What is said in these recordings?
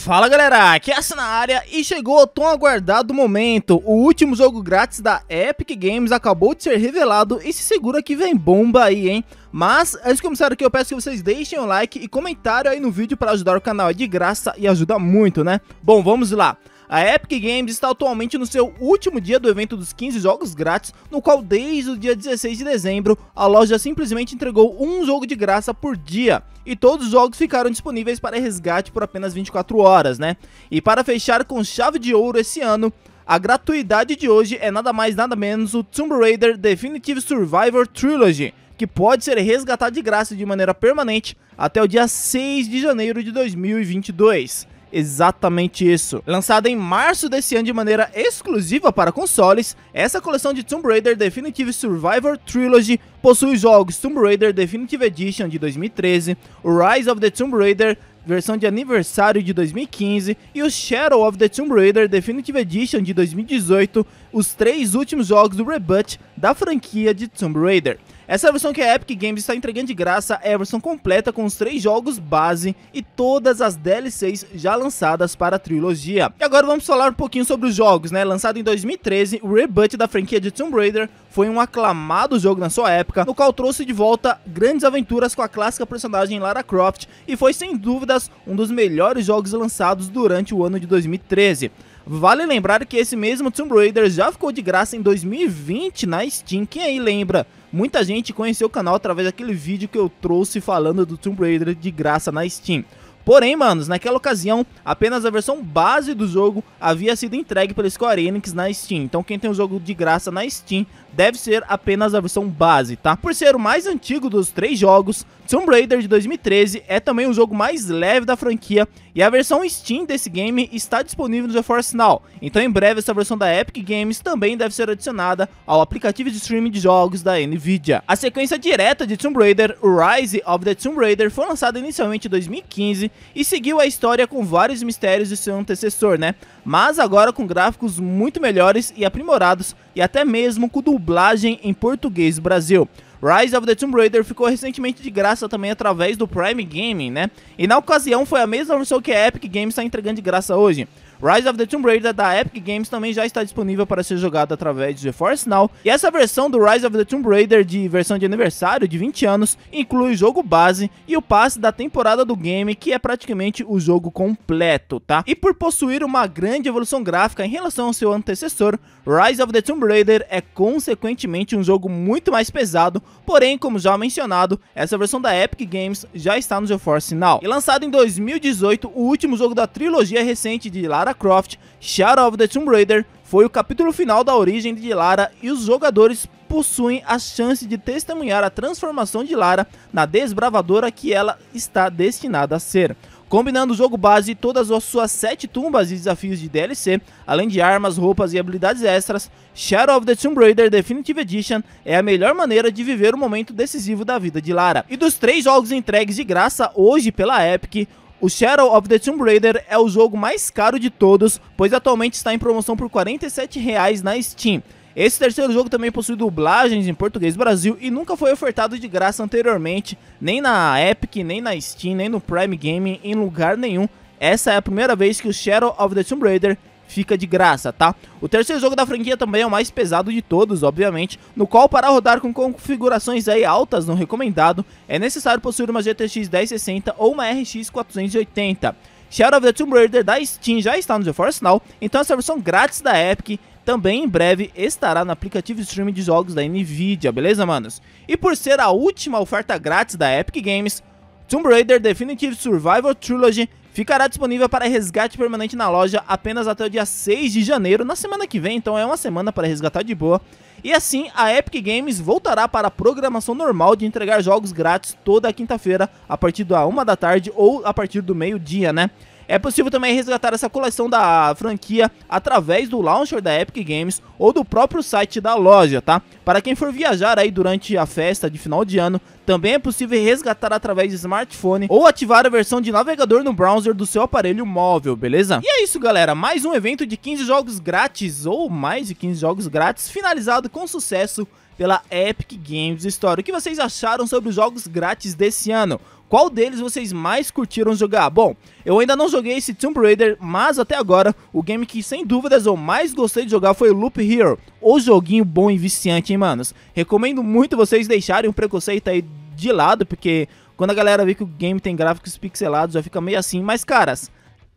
Fala galera, aqui é a na área e chegou o tão aguardado momento. O último jogo grátis da Epic Games acabou de ser revelado e se segura que vem bomba aí, hein? Mas, antes de começar aqui, eu peço que vocês deixem o like e comentário aí no vídeo para ajudar o canal, é de graça e ajuda muito, né? Bom, vamos lá. A Epic Games está atualmente no seu último dia do evento dos 15 jogos grátis, no qual desde o dia 16 de dezembro a loja simplesmente entregou um jogo de graça por dia, e todos os jogos ficaram disponíveis para resgate por apenas 24 horas, né? E para fechar com chave de ouro esse ano, a gratuidade de hoje é nada mais nada menos o Tomb Raider Definitive Survivor Trilogy, que pode ser resgatado de graça de maneira permanente até o dia 6 de janeiro de 2022. Exatamente isso. Lançada em março desse ano de maneira exclusiva para consoles, essa coleção de Tomb Raider Definitive Survivor Trilogy possui os jogos Tomb Raider Definitive Edition de 2013, Rise of the Tomb Raider versão de aniversário de 2015, e o Shadow of the Tomb Raider Definitive Edition de 2018, os três últimos jogos do reboot da franquia de Tomb Raider. Essa versão que a Epic Games está entregando de graça é a versão completa com os três jogos base e todas as DLCs já lançadas para a trilogia. E agora vamos falar um pouquinho sobre os jogos, né? Lançado em 2013, o reboot da franquia de Tomb Raider foi um aclamado jogo na sua época, no qual trouxe de volta grandes aventuras com a clássica personagem Lara Croft e foi sem dúvidas um dos melhores jogos lançados durante o ano de 2013. Vale lembrar que esse mesmo Tomb Raider já ficou de graça em 2020 na Steam. Quem aí lembra Muita gente conheceu o canal através daquele vídeo que eu trouxe falando do Tomb Raider de graça na Steam. Porém, manos, naquela ocasião, apenas a versão base do jogo havia sido entregue pela Square Enix na Steam. Então quem tem o jogo de graça na Steam deve ser apenas a versão base, tá? Por ser o mais antigo dos três jogos, Tomb Raider de 2013 é também o jogo mais leve da franquia e a versão Steam desse game está disponível no GeForce Now, então em breve essa versão da Epic Games também deve ser adicionada ao aplicativo de streaming de jogos da Nvidia. A sequência direta de Tomb Raider, Rise of the Tomb Raider, foi lançada inicialmente em 2015 e seguiu a história com vários mistérios de seu antecessor, né? Mas agora com gráficos muito melhores e aprimorados e até mesmo com o dublagem em português do Brasil. Rise of the Tomb Raider ficou recentemente de graça também através do Prime Gaming, né? E na ocasião foi a mesma versão que a Epic Games está entregando de graça hoje. Rise of the Tomb Raider da Epic Games também já está disponível para ser jogado através do GeForce Now. E essa versão do Rise of the Tomb Raider de versão de aniversário de 20 anos inclui o jogo base e o passe da temporada do game, que é praticamente o jogo completo, tá? E por possuir uma grande evolução gráfica em relação ao seu antecessor, Rise of the Tomb Raider é consequentemente um jogo muito mais pesado, porém, como já mencionado, essa versão da Epic Games já está no GeForce Now. E lançado em 2018, o último jogo da trilogia recente de Lara Lara Croft, Shadow of the Tomb Raider foi o capítulo final da origem de Lara e os jogadores possuem a chance de testemunhar a transformação de Lara na desbravadora que ela está destinada a ser. Combinando o jogo base e todas as suas 7 tumbas e desafios de DLC, além de armas, roupas e habilidades extras, Shadow of the Tomb Raider Definitive Edition é a melhor maneira de viver o momento decisivo da vida de Lara. E dos três jogos entregues de graça hoje pela Epic, o Shadow of the Tomb Raider é o jogo mais caro de todos, pois atualmente está em promoção por R$ 47,00 na Steam. Esse terceiro jogo também possui dublagens em português Brasil e nunca foi ofertado de graça anteriormente, nem na Epic, nem na Steam, nem no Prime Gaming, em lugar nenhum. Essa é a primeira vez que o Shadow of the Tomb Raider fica de graça, tá? O terceiro jogo da franquia também é o mais pesado de todos, obviamente, no qual para rodar com configurações aí altas no recomendado, é necessário possuir uma GTX 1060 ou uma RX 480. Shadow of the Tomb Raider da Steam já está no GeForce Now, então essa versão grátis da Epic também em breve estará no aplicativo streaming de jogos da Nvidia, beleza manos? E por ser a última oferta grátis da Epic Games, Tomb Raider Definitive Survival Trilogy ficará disponível para resgate permanente na loja apenas até o dia 6 de janeiro, na semana que vem, então é uma semana para resgatar de boa. E assim, a Epic Games voltará para a programação normal de entregar jogos grátis toda quinta-feira, a partir da 1 da tarde ou a partir do meio-dia, né? É possível também resgatar essa coleção da franquia através do launcher da Epic Games ou do próprio site da loja, tá? Para quem for viajar aí durante a festa de final de ano, também é possível resgatar através de smartphone ou ativar a versão de navegador no browser do seu aparelho móvel, beleza? E é isso, galera. Mais um evento de 15 jogos grátis ou mais de 15 jogos grátis finalizado com sucesso pela Epic Games Store. O que vocês acharam sobre os jogos grátis desse ano? Qual deles vocês mais curtiram jogar? Bom, eu ainda não joguei esse Tomb Raider, mas até agora o game que sem dúvidas eu mais gostei de jogar foi Loop Hero. O joguinho bom e viciante, hein, manos? Recomendo muito vocês deixarem o preconceito aí de lado, porque quando a galera vê que o game tem gráficos pixelados já fica meio assim. Mas, caras,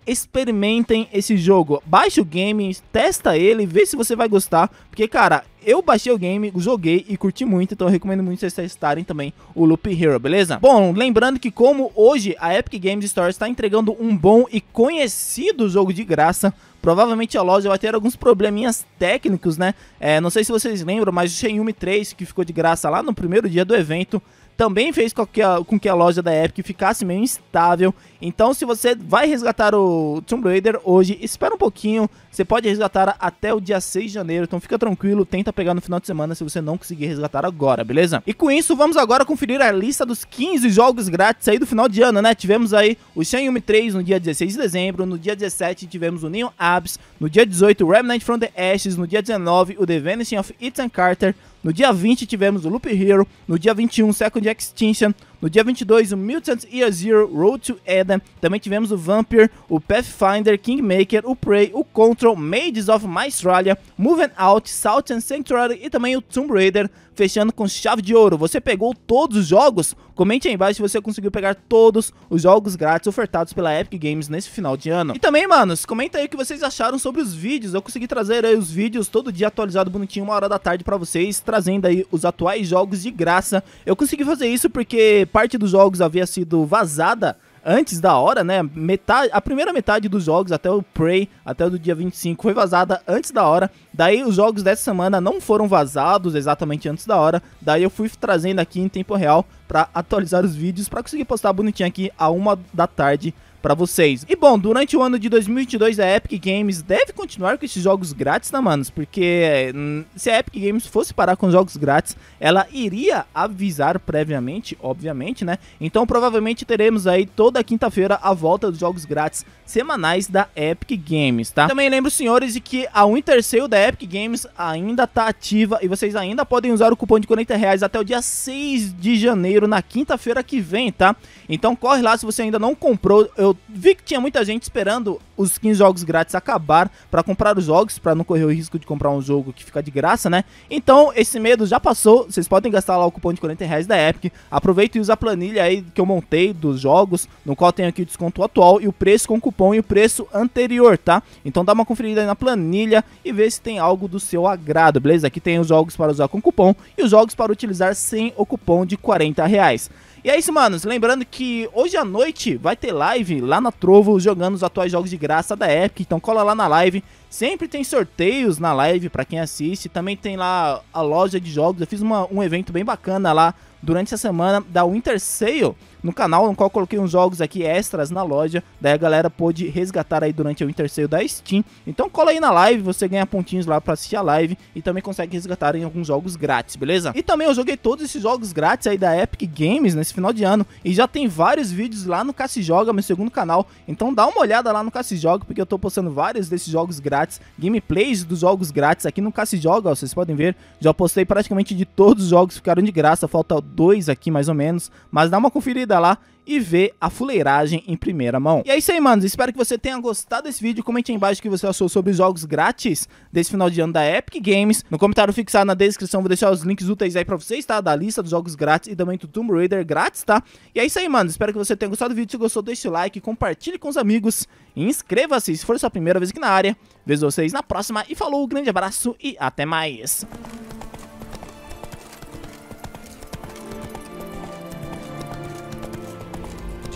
experimentem esse jogo. Baixe o game, testa ele, vê se você vai gostar. Porque, cara, eu baixei o game, joguei e curti muito, então eu recomendo muito vocês testarem também o Loop Hero, beleza? Bom, lembrando que como hoje a Epic Games Store está entregando um bom e conhecido jogo de graça, provavelmente a loja vai ter alguns probleminhas técnicos, né? É, não sei se vocês lembram, mas o Shenmue 3, que ficou de graça lá no primeiro dia do evento, também fez com que, a, com que a loja da Epic ficasse meio instável. Então, se você vai resgatar o Tomb Raider hoje, espera um pouquinho. Você pode resgatar até o dia 6 de janeiro. Então, fica tranquilo, tenta pegar no final de semana se você não conseguir resgatar agora, beleza? E com isso, vamos agora conferir a lista dos 15 jogos grátis aí do final de ano, né? Tivemos aí o Shenmue 3 no dia 16 de dezembro, no dia 17 tivemos o Neon Abs, no dia 18 Remnant from the Ashes, no dia 19 o The Vanishing of Ethan Carter, no dia 20 tivemos o Loop Hero, no dia 21 Second Extinction, no dia 22, o Mutant Year Zero Road to Eden. Também tivemos o Vampire, o Pathfinder, Kingmaker, o Prey, o Control, Maids of Maestralia, moving Out, and Sanctuary e também o Tomb Raider, fechando com chave de ouro. Você pegou todos os jogos? Comente aí embaixo se você conseguiu pegar todos os jogos grátis ofertados pela Epic Games nesse final de ano. E também, manos, comenta aí o que vocês acharam sobre os vídeos. Eu consegui trazer aí os vídeos todo dia atualizado bonitinho, uma hora da tarde pra vocês, trazendo aí os atuais jogos de graça. Eu consegui fazer isso porque parte dos jogos havia sido vazada antes da hora, né? Metade, a primeira metade dos jogos, até o Prey, até o dia 25, foi vazada antes da hora. Daí os jogos dessa semana não foram vazados exatamente antes da hora. Daí eu fui trazendo aqui em tempo real para atualizar os vídeos para conseguir postar bonitinho aqui a uma da tarde para vocês. E bom, durante o ano de 2022 a Epic Games deve continuar com esses jogos grátis, né, manos? Porque hum, se a Epic Games fosse parar com jogos grátis, ela iria avisar previamente, obviamente, né? Então provavelmente teremos aí toda quinta-feira a volta dos jogos grátis semanais da Epic Games, tá? Também lembro, senhores, de que a Winter Sale da Epic Games ainda tá ativa e vocês ainda podem usar o cupom de 40 reais até o dia 6 de janeiro, na quinta-feira que vem, tá? Então corre lá se você ainda não comprou, eu eu vi que tinha muita gente esperando os 15 jogos grátis acabar para comprar os jogos, para não correr o risco de comprar um jogo que fica de graça, né? Então, esse medo já passou, vocês podem gastar lá o cupom de 40 reais da Epic, aproveita e usa a planilha aí que eu montei dos jogos, no qual tem aqui o desconto atual e o preço com cupom e o preço anterior, tá? Então dá uma conferida aí na planilha e vê se tem algo do seu agrado, beleza? Aqui tem os jogos para usar com cupom e os jogos para utilizar sem o cupom de 40 reais. E é isso, manos. Lembrando que hoje à noite vai ter live lá na Trovo jogando os atuais jogos de graça da Epic. Então cola lá na live. Sempre tem sorteios na live para quem assiste. Também tem lá a loja de jogos. Eu fiz uma, um evento bem bacana lá durante essa semana da Winter Sale no canal, no qual coloquei uns jogos aqui extras na loja. Daí a galera pôde resgatar aí durante a Winter Sale da Steam. Então cola aí na live, você ganha pontinhos lá para assistir a live e também consegue resgatar em alguns jogos grátis, beleza? E também eu joguei todos esses jogos grátis aí da Epic Games nesse final de ano e já tem vários vídeos lá no Cassi Joga, meu segundo canal. Então dá uma olhada lá no Cassi Joga porque eu tô postando vários desses jogos grátis grátis, gameplays dos jogos grátis aqui no Cassi Joga, ó, vocês podem ver, já postei praticamente de todos os jogos ficaram de graça, falta dois aqui mais ou menos, mas dá uma conferida lá e ver a fuleiragem em primeira mão. E é isso aí, manos. Espero que você tenha gostado desse vídeo. Comente aí embaixo o que você achou sobre os jogos grátis desse final de ano da Epic Games. No comentário fixado na descrição vou deixar os links úteis aí pra vocês, tá? Da lista dos jogos grátis e também do Tomb Raider grátis, tá? E é isso aí, manos. Espero que você tenha gostado do vídeo. Se gostou, deixe o like, compartilhe com os amigos e inscreva-se se for sua primeira vez aqui na área. Vejo vocês na próxima e falou, um grande abraço e até mais.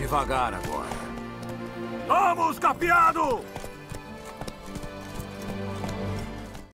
devagar agora. Vamos, capiado!